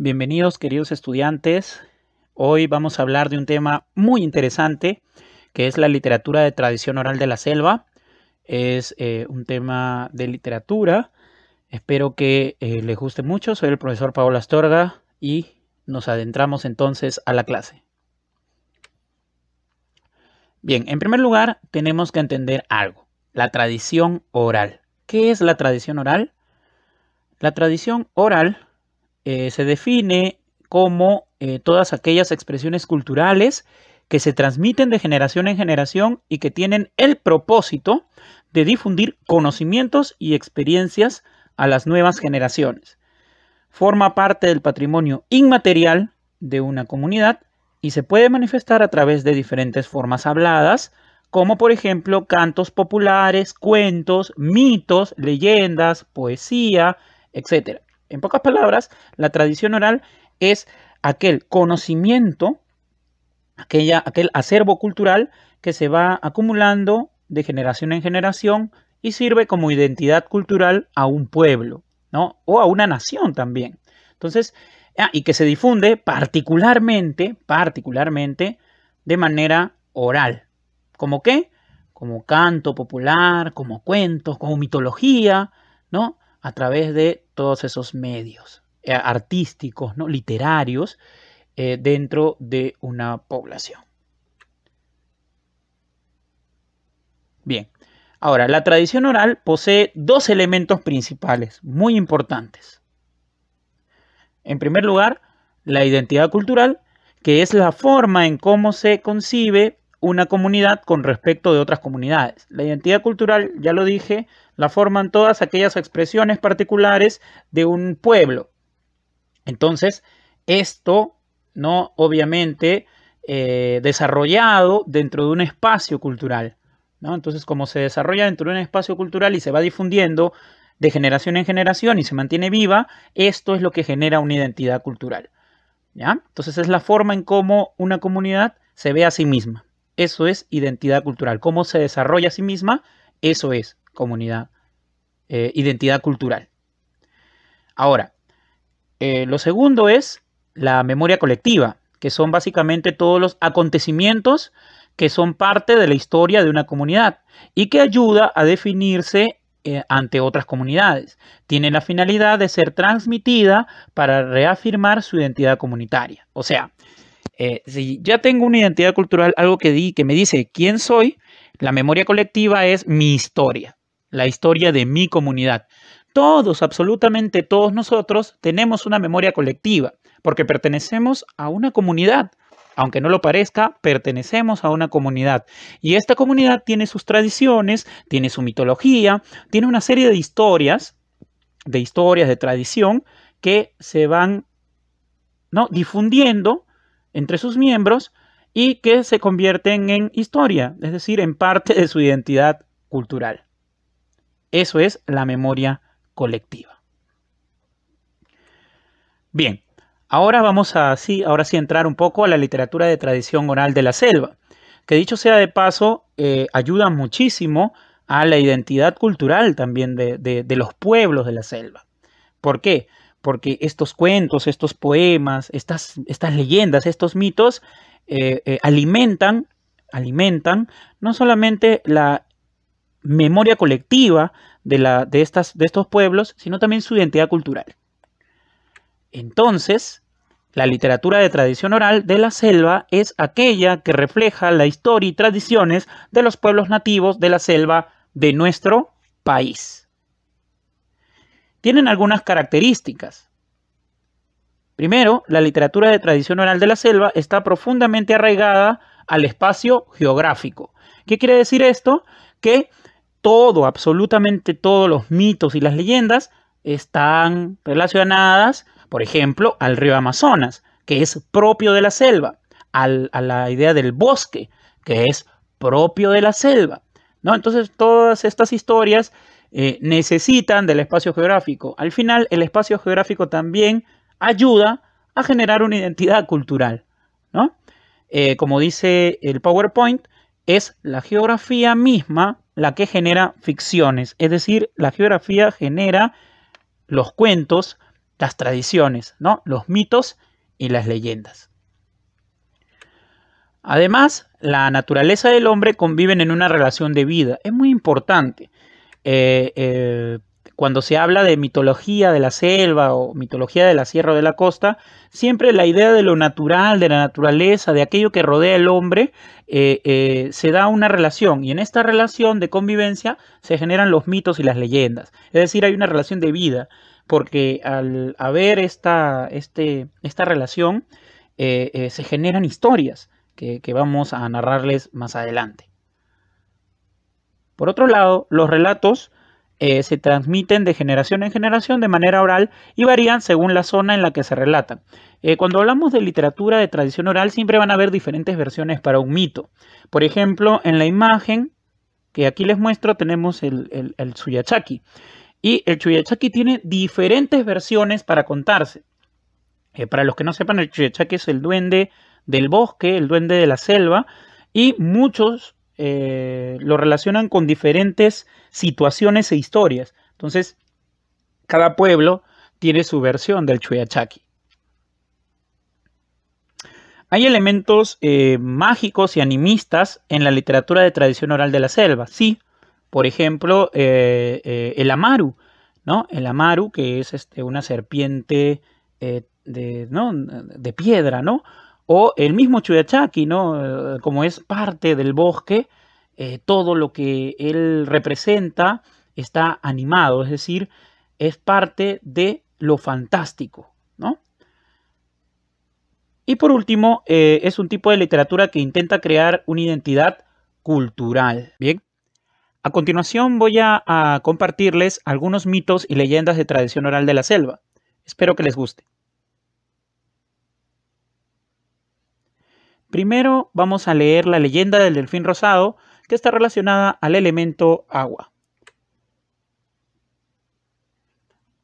Bienvenidos queridos estudiantes. Hoy vamos a hablar de un tema muy interesante que es la literatura de tradición oral de la selva. Es eh, un tema de literatura. Espero que eh, les guste mucho. Soy el profesor Paola Astorga y nos adentramos entonces a la clase. Bien, en primer lugar tenemos que entender algo. La tradición oral. ¿Qué es la tradición oral? La tradición oral eh, se define como eh, todas aquellas expresiones culturales que se transmiten de generación en generación y que tienen el propósito de difundir conocimientos y experiencias a las nuevas generaciones. Forma parte del patrimonio inmaterial de una comunidad y se puede manifestar a través de diferentes formas habladas, como por ejemplo cantos populares, cuentos, mitos, leyendas, poesía, etc. En pocas palabras, la tradición oral es aquel conocimiento, aquella, aquel acervo cultural que se va acumulando de generación en generación y sirve como identidad cultural a un pueblo, ¿no? O a una nación también. Entonces, ah, y que se difunde particularmente, particularmente, de manera oral. ¿Como qué? Como canto popular, como cuentos, como mitología, ¿no? a través de todos esos medios eh, artísticos, ¿no? literarios, eh, dentro de una población. Bien, ahora, la tradición oral posee dos elementos principales muy importantes. En primer lugar, la identidad cultural, que es la forma en cómo se concibe, una comunidad con respecto de otras comunidades. La identidad cultural, ya lo dije, la forman todas aquellas expresiones particulares de un pueblo. Entonces, esto, ¿no? Obviamente, eh, desarrollado dentro de un espacio cultural. Entonces, como se desarrolla dentro de un espacio cultural y se va difundiendo de generación en generación y se mantiene viva, esto es lo que genera una identidad cultural. ¿ya? Entonces, es la forma en cómo una comunidad se ve a sí misma. Eso es identidad cultural. Cómo se desarrolla a sí misma, eso es comunidad, eh, identidad cultural. Ahora, eh, lo segundo es la memoria colectiva, que son básicamente todos los acontecimientos que son parte de la historia de una comunidad y que ayuda a definirse eh, ante otras comunidades. Tiene la finalidad de ser transmitida para reafirmar su identidad comunitaria. O sea, eh, si ya tengo una identidad cultural, algo que, que me dice quién soy, la memoria colectiva es mi historia, la historia de mi comunidad. Todos, absolutamente todos nosotros tenemos una memoria colectiva, porque pertenecemos a una comunidad. Aunque no lo parezca, pertenecemos a una comunidad. Y esta comunidad tiene sus tradiciones, tiene su mitología, tiene una serie de historias, de historias, de tradición, que se van ¿no? difundiendo entre sus miembros y que se convierten en historia, es decir, en parte de su identidad cultural. Eso es la memoria colectiva. Bien, ahora vamos a sí, ahora sí entrar un poco a la literatura de tradición oral de la selva, que dicho sea de paso, eh, ayuda muchísimo a la identidad cultural también de, de los pueblos de la selva. ¿Por qué? porque estos cuentos, estos poemas, estas, leyendas, estos mitos eh, eh, alimentan, alimentan no solamente la memoria colectiva de estos pueblos, sino también su identidad cultural. Entonces, la literatura de tradición oral de la selva es aquella que refleja la historia y tradiciones de los pueblos nativos de la selva de nuestro país tienen algunas características. Primero, la literatura de tradición oral de la selva está profundamente arraigada al espacio geográfico. ¿Qué quiere decir esto? Que todo, absolutamente todos los mitos y las leyendas están relacionadas, por ejemplo, al río Amazonas, que es propio de la selva, a la idea del bosque, que es propio de la selva. ¿no? Entonces, todas estas historias eh, necesitan del espacio geográfico. Al final, el espacio geográfico también ayuda a generar una identidad cultural, ¿no? Eh, como dice el PowerPoint, es la geografía misma la que genera ficciones, es decir, la geografía genera los cuentos, las tradiciones, los mitos y las leyendas. Además, la naturaleza del hombre conviven en una relación de vida. Es muy importante. Eh, eh, cuando se habla de mitología de la selva o mitología de la sierra o de la costa, siempre la idea de lo natural, de la naturaleza, de aquello que rodea al hombre, eh, se da una relación. Y en esta relación de convivencia se generan los mitos y las leyendas. Es decir, hay una relación de vida, porque al haber esta, este, esta relación, se generan historias que vamos a narrarles más adelante. Por otro lado, los relatos eh, se transmiten de generación en generación de manera oral y varían según la zona en la que se relatan. Eh, cuando hablamos de literatura de tradición oral siempre van a haber diferentes versiones para un mito. Por ejemplo, en la imagen que aquí les muestro tenemos el, Chuyachaki. Y el Chuyachaki tiene diferentes versiones para contarse. Eh, para los que no sepan, el Chuyachaki es el duende del bosque, el duende de la selva, y muchos eh, lo relacionan con diferentes situaciones e historias. Entonces, cada pueblo tiene su versión del Chuyachaki. Hay elementos eh, mágicos y animistas en la literatura de tradición oral de la selva, sí. Por ejemplo, eh, el amaru, ¿no? El amaru, que es este, una serpiente de, piedra, ¿no? O el mismo Chuyachaki, ¿no? Eh, como es parte del bosque, eh, todo lo que él representa está animado, es decir, es parte de lo fantástico, Y por último, eh, es un tipo de literatura que intenta crear una identidad cultural, ¿bien? A continuación voy a compartirles algunos mitos y leyendas de tradición oral de la selva. Espero que les guste. Primero vamos a leer la leyenda del delfín rosado que está relacionada al elemento agua.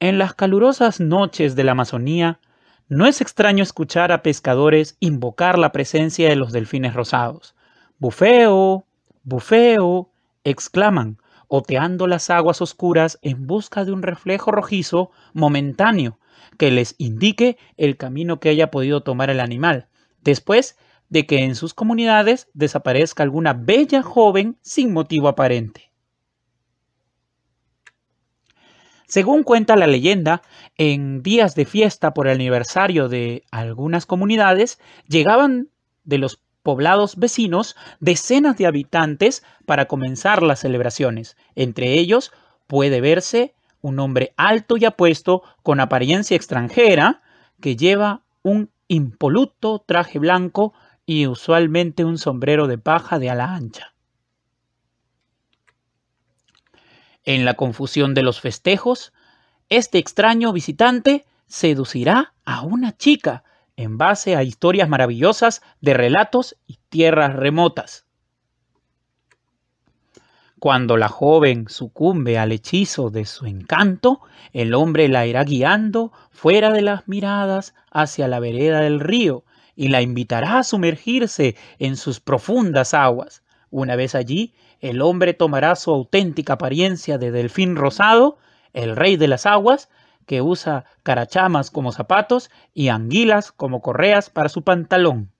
En las calurosas noches de la Amazonía, no es extraño escuchar a pescadores invocar la presencia de los delfines rosados. Bufeo, bufeo, exclaman, oteando las aguas oscuras en busca de un reflejo rojizo momentáneo que les indique el camino que haya podido tomar el animal. Después de que en sus comunidades desaparezca alguna bella joven sin motivo aparente. Según cuenta la leyenda, en días de fiesta por el aniversario de algunas comunidades, llegaban de los poblados vecinos decenas de habitantes para comenzar las celebraciones. Entre ellos puede verse un hombre alto y apuesto con apariencia extranjera que lleva un impoluto traje blanco y usualmente un sombrero de paja de ala ancha. En la confusión de los festejos, este extraño visitante seducirá a una chica en base a historias maravillosas de relatos y tierras remotas. Cuando la joven sucumbe al hechizo de su encanto, el hombre la irá guiando fuera de las miradas hacia la vereda del río, y la invitará a sumergirse en sus profundas aguas. Una vez allí, el hombre tomará su auténtica apariencia de delfín rosado, el rey de las aguas, que usa carachamas como zapatos y anguilas como correas para su pantalón.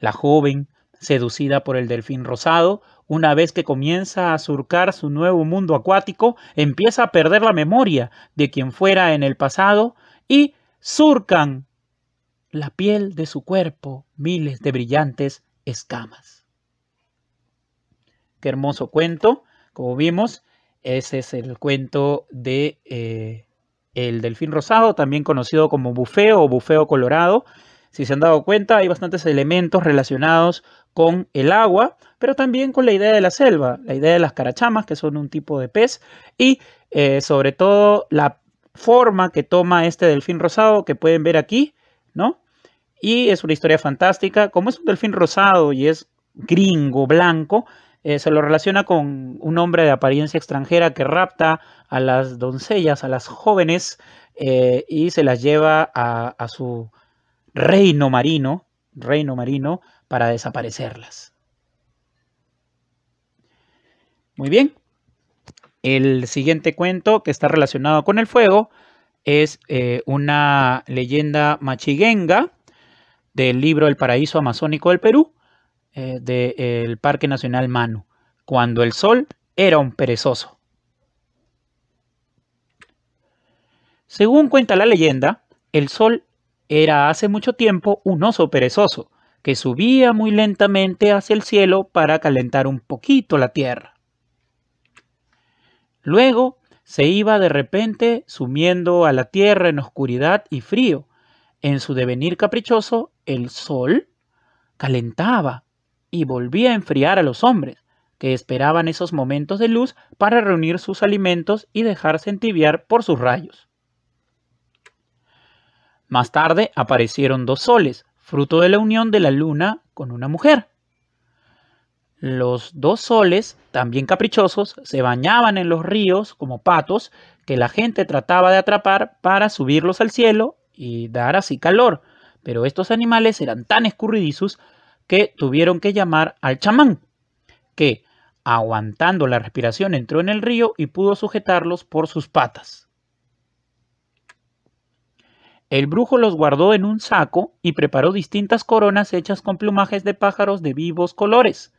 La joven, seducida por el delfín rosado, una vez que comienza a surcar su nuevo mundo acuático, empieza a perder la memoria de quien fuera en el pasado y surcan la piel de su cuerpo miles de brillantes escamas. Qué hermoso cuento, como vimos, ese es el cuento de eh, el delfín rosado, también conocido como bufeo o bufeo colorado. Si se han dado cuenta, hay bastantes elementos relacionados con el agua, pero también con la idea de la selva, la idea de las carachamas, que son un tipo de pez, y eh, sobre todo la forma que toma este delfín rosado que pueden ver aquí, ¿no? Y es una historia fantástica. Como es un delfín rosado y es gringo, blanco, eh, se lo relaciona con un hombre de apariencia extranjera que rapta a las doncellas, a las jóvenes, eh, y se las lleva a su reino marino, reino marino, para desaparecerlas. Muy bien, el siguiente cuento que está relacionado con el fuego es eh, una leyenda machiguenga del libro El paraíso amazónico del Perú eh, del Parque Nacional Manu, cuando el sol era un perezoso. Según cuenta la leyenda, el sol era hace mucho tiempo un oso perezoso que subía muy lentamente hacia el cielo para calentar un poquito la tierra. Luego se iba de repente sumiendo a la tierra en oscuridad y frío. En su devenir caprichoso, el sol calentaba y volvía a enfriar a los hombres, que esperaban esos momentos de luz para reunir sus alimentos y dejarse entibiar por sus rayos. Más tarde aparecieron dos soles, fruto de la unión de la luna con una mujer. Los dos soles, también caprichosos, se bañaban en los ríos como patos que la gente trataba de atrapar para subirlos al cielo y dar así calor. Pero estos animales eran tan escurridizos que tuvieron que llamar al chamán, que, aguantando la respiración, entró en el río y pudo sujetarlos por sus patas. El brujo los guardó en un saco y preparó distintas coronas hechas con plumajes de pájaros de vivos colores.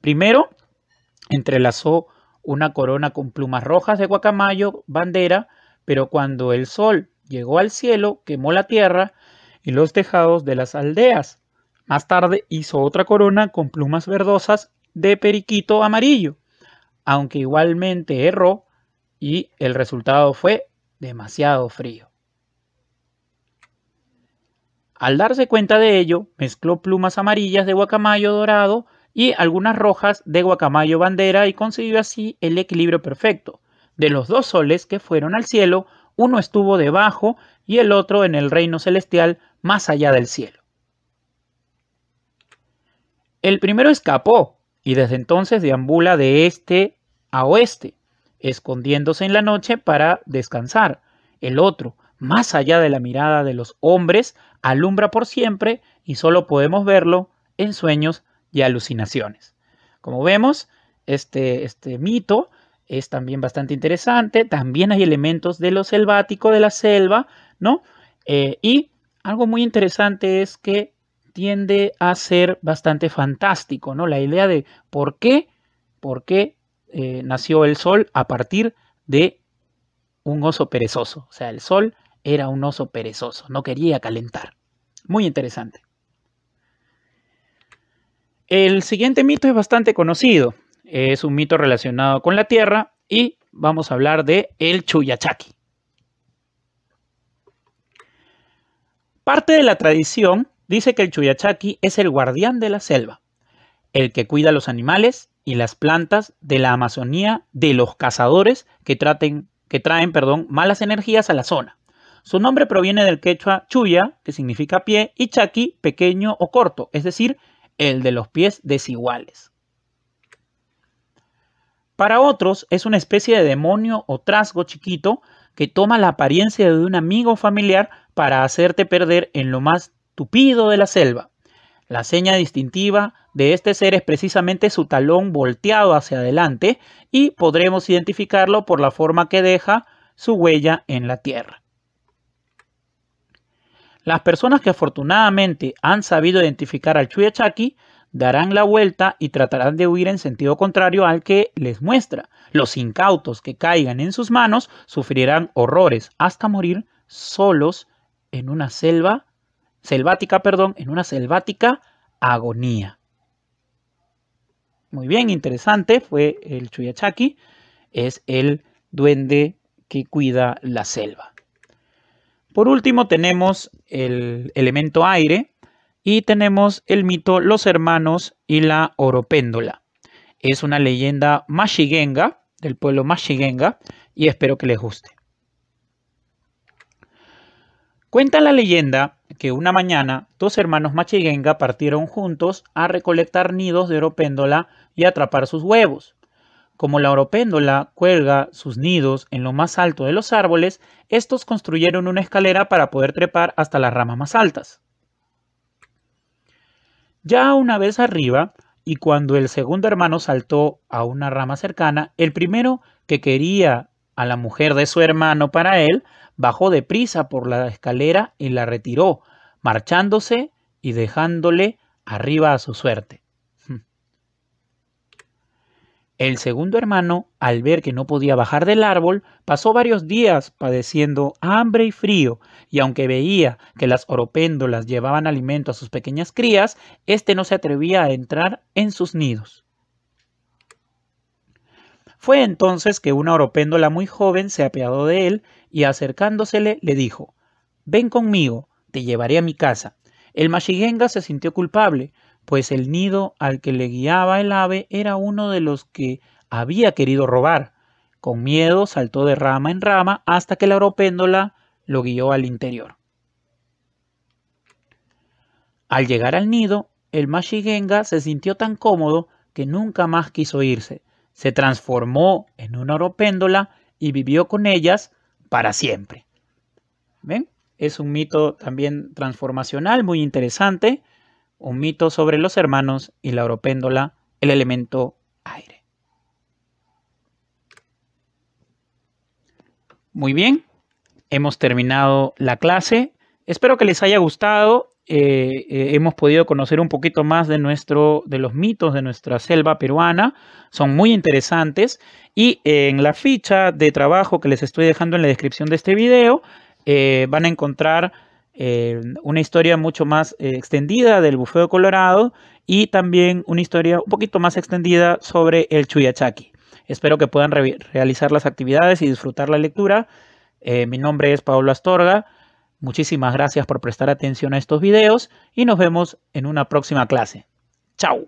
Primero, entrelazó una corona con plumas rojas de guacamayo, bandera, pero cuando el sol llegó al cielo, quemó la tierra y los tejados de las aldeas. Más tarde hizo otra corona con plumas verdosas de periquito amarillo, aunque igualmente erró y el resultado fue demasiado frío. Al darse cuenta de ello, mezcló plumas amarillas de guacamayo dorado y algunas rojas de Guacamayo Bandera y consiguió así el equilibrio perfecto. De los dos soles que fueron al cielo, uno estuvo debajo y el otro en el reino celestial más allá del cielo. El primero escapó y desde entonces deambula de este a oeste, escondiéndose en la noche para descansar. El otro, más allá de la mirada de los hombres, alumbra por siempre y solo podemos verlo en sueños y alucinaciones. Como vemos, este, este mito es también bastante interesante. También hay elementos de lo selvático, de la selva, ¿no? Eh, y algo muy interesante es que tiende a ser bastante fantástico, ¿no? La idea de por qué, por qué eh, nació el sol a partir de un oso perezoso. O sea, el sol era un oso perezoso, no quería calentar. Muy interesante. El siguiente mito es bastante conocido. Es un mito relacionado con la tierra y vamos a hablar de el Chuyachaki. Parte de la tradición dice que el Chuyachaki es el guardián de la selva, el que cuida los animales y las plantas de la Amazonía de los cazadores que, que traen perdón, malas energías a la zona. Su nombre proviene del quechua chuya, que significa pie, y chaki, pequeño o corto, es decir, el de los pies desiguales. Para otros es una especie de demonio o trasgo chiquito que toma la apariencia de un amigo familiar para hacerte perder en lo más tupido de la selva. La seña distintiva de este ser es precisamente su talón volteado hacia adelante y podremos identificarlo por la forma que deja su huella en la tierra. Las personas que afortunadamente han sabido identificar al Chuyachaki darán la vuelta y tratarán de huir en sentido contrario al que les muestra. Los incautos que caigan en sus manos sufrirán horrores hasta morir solos en una selva selvática, perdón, en una selvática agonía. Muy bien, interesante fue el Chuyachaki, es el duende que cuida la selva. Por último tenemos el elemento aire y tenemos el mito Los Hermanos y la Oropéndola. Es una leyenda mashigenga, del pueblo mashigenga, y espero que les guste. Cuenta la leyenda que una mañana dos hermanos machigenga partieron juntos a recolectar nidos de oropéndola y atrapar sus huevos. Como la oropéndola cuelga sus nidos en lo más alto de los árboles, estos construyeron una escalera para poder trepar hasta las ramas más altas. Ya una vez arriba, y cuando el segundo hermano saltó a una rama cercana, el primero que quería a la mujer de su hermano para él, bajó deprisa por la escalera y la retiró, marchándose y dejándole arriba a su suerte. El segundo hermano, al ver que no podía bajar del árbol, pasó varios días padeciendo hambre y frío, y aunque veía que las oropéndolas llevaban alimento a sus pequeñas crías, éste no se atrevía a entrar en sus nidos. Fue entonces que una oropéndola muy joven se apeadó de él y acercándosele le dijo, Ven conmigo, te llevaré a mi casa. El Mashigenga se sintió culpable, pues el nido al que le guiaba el ave era uno de los que había querido robar. Con miedo saltó de rama en rama hasta que la oropéndola lo guió al interior. Al llegar al nido, el Mashigenga se sintió tan cómodo que nunca más quiso irse. Se transformó en una oropéndola y vivió con ellas para siempre. Es un mito también transformacional muy interesante un mito sobre los hermanos y la oropéndola, el elemento aire. Muy bien, hemos terminado la clase. Espero que les haya gustado. Eh, eh, hemos podido conocer un poquito más de, nuestro, de los mitos de nuestra selva peruana. Son muy interesantes. Y eh, en la ficha de trabajo que les estoy dejando en la descripción de este video, van a encontrar eh, una historia mucho más eh, extendida del bufeo colorado y también una historia un poquito más extendida sobre el Chuyachaki. Espero que puedan realizar las actividades y disfrutar la lectura. Eh, mi nombre es Pablo Astorga. Muchísimas gracias por prestar atención a estos videos y nos vemos en una próxima clase. ¡Chao!